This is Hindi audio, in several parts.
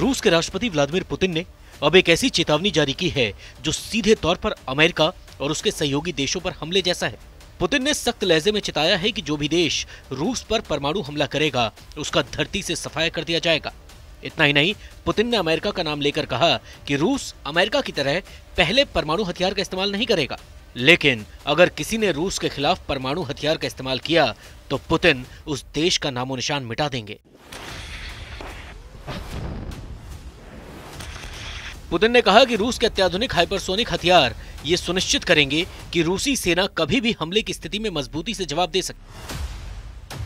रूस के राष्ट्रपति व्लादिमीर पुतिन ने अब एक ऐसी चेतावनी जारी की है जो सीधे तौर पर अमेरिका और उसके सहयोगी देशों पर हमले जैसा है पुतिन ने सख्त लहजे में चेताया है कि जो भी देश रूस पर परमाणु हमला करेगा उसका धरती से सफाया कर दिया जाएगा इतना ही नहीं पुतिन ने अमेरिका का नाम लेकर कहा कि रूस अमेरिका की तरह पहले परमाणु हथियार का इस्तेमाल नहीं करेगा लेकिन अगर किसी ने रूस के खिलाफ परमाणु हथियार का इस्तेमाल किया तो पुतिन उस देश का नामो निशान मिटा देंगे पुतिन ने कहा कि रूस के अत्याधुनिक हाइपरसोनिक हथियार ये सुनिश्चित करेंगे कि रूसी सेना कभी भी हमले की स्थिति में मजबूती से जवाब दे सके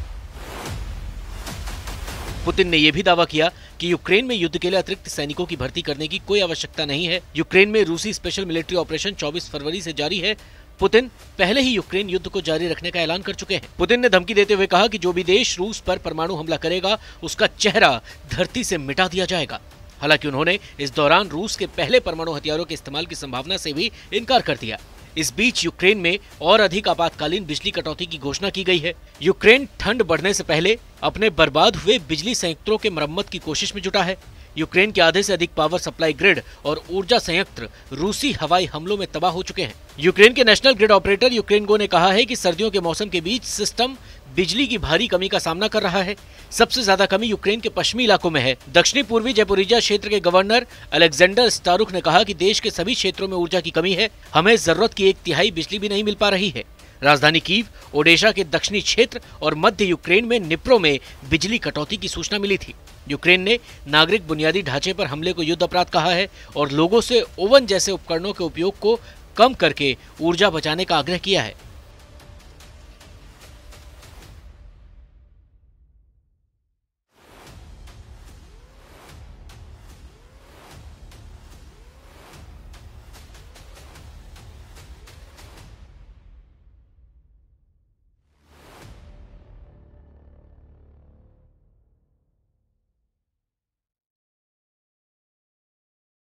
पुतिन ने यह भी दावा किया कि यूक्रेन में युद्ध के लिए अतिरिक्त सैनिकों की भर्ती करने की कोई आवश्यकता नहीं है यूक्रेन में रूसी स्पेशल मिलिट्री ऑपरेशन 24 फरवरी से जारी है पुतिन पहले ही यूक्रेन युद्ध को जारी रखने का ऐलान कर चुके हैं पुतिन ने धमकी देते हुए कहा कि जो भी देश रूस पर परमाणु हमला करेगा उसका चेहरा धरती से मिटा दिया जाएगा हालांकि उन्होंने इस दौरान रूस के पहले परमाणु हथियारों के इस्तेमाल की संभावना से भी इनकार कर दिया इस बीच यूक्रेन में और अधिक आपातकालीन बिजली कटौती की घोषणा की गई है यूक्रेन ठंड बढ़ने से पहले अपने बर्बाद हुए बिजली संयंत्रों के मरम्मत की कोशिश में जुटा है यूक्रेन के आधे से अधिक पावर सप्लाई ग्रिड और ऊर्जा संयंत्र रूसी हवाई हमलों में तबाह हो चुके हैं यूक्रेन के national grid operator Ukrenergo ने कहा है कि सर्दियों के मौसम के बीच सिस्टम बिजली की भारी कमी का सामना कर रहा है सबसे ज्यादा कमी यूक्रेन के पश्चिमी इलाकों में है दक्षिणी पूर्वी जयपुरिजा क्षेत्र के गवर्नर अलेक्जेंडर स्टारुख ने कहा कि देश के सभी क्षेत्रों में ऊर्जा की कमी है हमें जरूरत की एक तिहाई बिजली भी नहीं मिल पा रही है राजधानी कीव ओडेशा के दक्षिणी क्षेत्र और मध्य यूक्रेन में निप्रो में बिजली कटौती की सूचना मिली थी यूक्रेन ने नागरिक बुनियादी ढांचे पर हमले को युद्ध अपराध कहा है और लोगों से ओवन जैसे उपकरणों के उपयोग को कम करके ऊर्जा बचाने का आग्रह किया है